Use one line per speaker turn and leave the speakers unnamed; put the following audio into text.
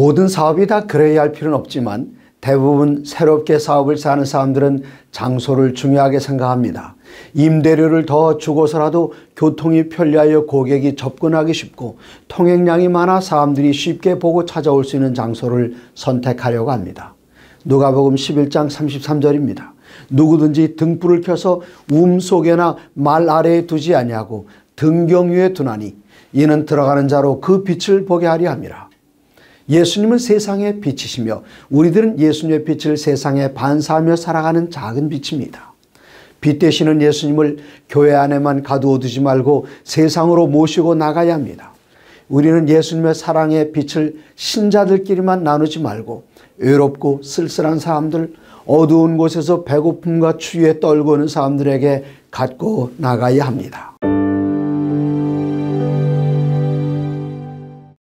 모든 사업이 다 그래야 할 필요는 없지만 대부분 새롭게 사업을 사는 사람들은 장소를 중요하게 생각합니다. 임대료를 더 주고서라도 교통이 편리하여 고객이 접근하기 쉽고 통행량이 많아 사람들이 쉽게 보고 찾아올 수 있는 장소를 선택하려고 합니다. 누가복음 11장 33절입니다. 누구든지 등불을 켜서 움 속에나 말 아래에 두지 아니하고 등경 위에 두나니 이는 들어가는 자로 그 빛을 보게 하리 합니다. 예수님은 세상의 빛이시며 우리들은 예수님의 빛을 세상에 반사하며 살아가는 작은 빛입니다. 빛 되시는 예수님을 교회 안에만 가두어 두지 말고 세상으로 모시고 나가야 합니다. 우리는 예수님의 사랑의 빛을 신자들끼리만 나누지 말고 외롭고 쓸쓸한 사람들, 어두운 곳에서 배고픔과 추위에 떨고 는 사람들에게 갖고 나가야 합니다.